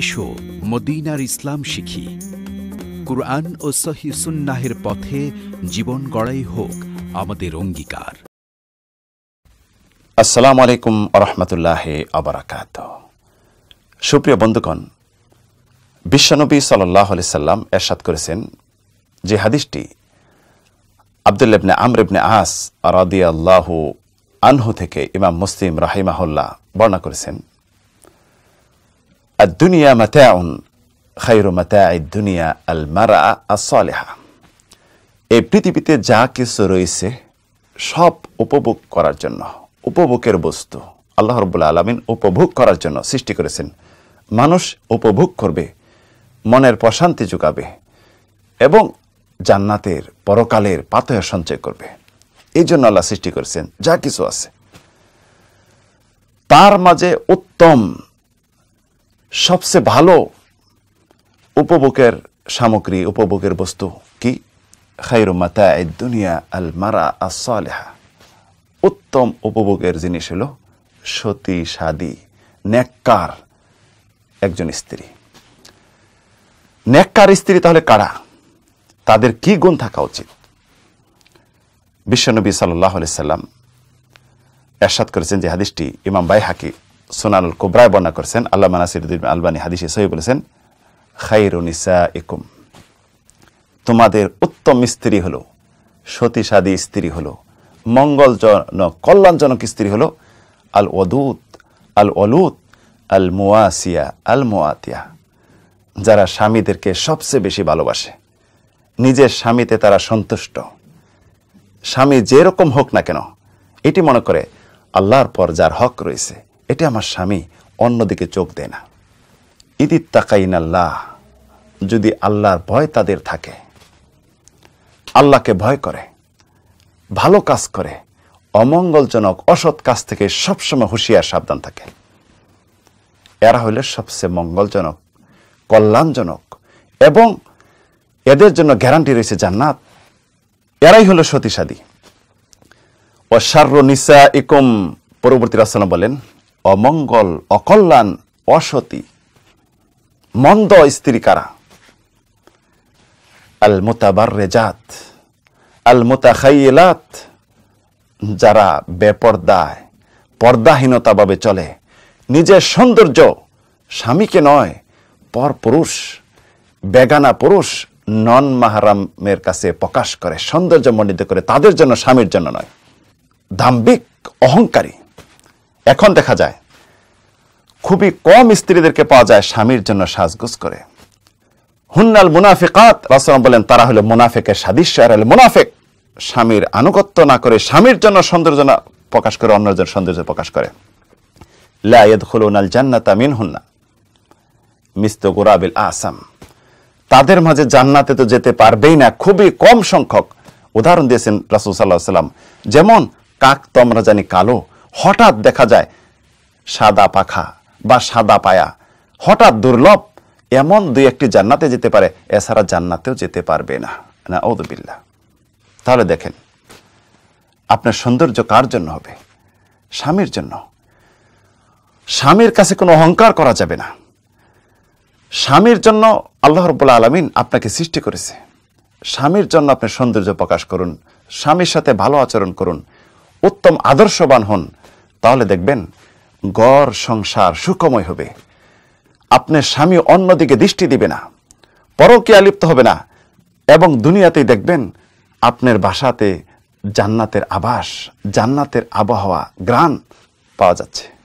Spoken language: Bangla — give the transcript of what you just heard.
এসো মদিনার ইসলাম শিখি কুরআন ও সহি সুন্নাহের পথে জীবন গড়াই হোক আমাদের অঙ্গীকার আসসালামু আলাইকুম আরহামতুল্লাহ আবরাকাত সুপ্রিয় বন্ধুগণ বিশ্বনবী সাল্লাহ সাল্লাম এরশাদ করেছেন যে হাদিসটি আবদুল্লাবনে আমরেবনে আস রাদি আল্লাহ আনহু থেকে ইমাম মুসলিম রাহিমাহুল্লাহ বর্ণনা করেছেন الدنيا متاع খাইরু মাতা দুনিয়া আল মারা এই পৃথিবীতে যা কিছু রয়েছে সব উপভোগ করার জন্য উপভোগের বস্তু আল্লাহ রবুল্লা আলমিন উপভোগ করার জন্য সৃষ্টি করেছেন মানুষ উপভোগ করবে মনের প্রশান্তি যোগাবে এবং জান্নাতের পরকালের পাথর সঞ্চয় করবে এই জন্য আল্লাহ সৃষ্টি করেছেন যা কিছু আছে তার মাঝে উত্তম সবচেয়ে ভালো উপভোগের সামগ্রী উপভোগের বস্তু কি খাইরুমাতা দুনিয়া আল মারা আসলেহা উত্তম উপভোগের জিনিস হল সতী সাদী ন্যাক্কার একজন স্ত্রী ন্যাক্কার স্ত্রী তাহলে কারা তাদের কি গুণ থাকা উচিত বিশ্বনবী সাল্লাহ সাল্লাম এরশাদ করেছেন যে হাদিসটি ইমাম বাই হাকি সোনানুল কোবরায় বর্ণনা করছেন আল্লাহ মানাসির উদ্দিন আলবানী হাদিসে সহি বলেছেন খাইরুনিসা একুম তোমাদের উত্তম স্ত্রী হলো সতীসাদী স্ত্রী হলো মঙ্গলজনক কল্যাণজনক স্ত্রী হলো আল ওদুত আল অলুত আল মোয়াসিয়া আল মোয়াতিয়া যারা স্বামীদেরকে সবচেয়ে বেশি ভালোবাসে নিজের স্বামীতে তারা সন্তুষ্ট স্বামী যেরকম হোক না কেন এটি মনে করে আল্লাহর পর যার হক রয়েছে এটা আমার স্বামী অন্যদিকে চোখ দেয় না ইদি তাকাইনাল্লাহ যদি আল্লাহর ভয় তাদের থাকে আল্লাহকে ভয় করে ভালো কাজ করে অমঙ্গলজনক অসৎ কাজ থেকে সবসময় হুঁশিয়ার সাবধান থাকে এরা হইলে সবচেয়ে মঙ্গলজনক কল্যাণজনক এবং এদের জন্য গ্যারান্টি রয়েছে জান্নাত এরাই হলো সতীসাদী ও নিসা ইকম পরবর্তী রাসনা বলেন অমঙ্গল অকল্যাণ অসতী মন্দ স্ত্রী কারা আল মোতাবার রেজাত আল মোতাখাইলাত যারা বেপর্দায় পর্দাহীনতাভাবে চলে নিজের সৌন্দর্য স্বামীকে নয় পর পুরুষ বেগানা পুরুষ নন মাহারামের কাছে প্রকাশ করে সৌন্দর্য মণ্ডিত করে তাদের জন্য স্বামীর জন্য নয় দাম্বিক অহংকারী এখন দেখা যায় খুবই কম স্ত্রীদেরকে পাওয়া যায় স্বামীর জন্য সাজগোজ করে হুন্নাল মুনাফিকাত রাসলাম বলেন তারা হলো মুনাফেকের সাদৃশ্য আর মুনাফেক স্বামীর আনুগত্য না করে স্বামীর জন্য সৌন্দর্য প্রকাশ করে অন্যজন সৌন্দর্য প্রকাশ করে লাইদুল জান্নাতা মিন হুন্না মিস্ত গোরাবিল আসাম তাদের মাঝে জান্নাতে তো যেতে পারবেই না খুবই কম সংখ্যক উদাহরণ দিয়েছেন রাসুল সাল্লাহ সাল্লাম যেমন কাক তো আমরা জানি কালো হঠাৎ দেখা যায় সাদা পাখা বা সাদা পায়া হঠাৎ দুর্লভ এমন দুই একটি জান্নাতে যেতে পারে এছাড়া জান্নাতেও যেতে পারবে না না ওদুবিল্লা তাহলে দেখেন আপনার সৌন্দর্য কার জন্য হবে স্বামীর জন্য স্বামীর কাছে কোনো অহংকার করা যাবে না স্বামীর জন্য আল্লাহ রবুল্লা আলমিন আপনাকে সৃষ্টি করেছে স্বামীর জন্য আপনি সৌন্দর্য প্রকাশ করুন স্বামীর সাথে ভালো আচরণ করুন উত্তম আদর্শবান হন তাহলে দেখবেন গড় সংসার সুকময় হবে আপনার স্বামী অন্যদিকে দৃষ্টি দিবে না পরকিয়া লিপ্ত হবে না এবং দুনিয়াতেই দেখবেন আপনার বাসাতে জান্নাতের আবাস জান্নাতের আবহাওয়া গ্রান পাওয়া যাচ্ছে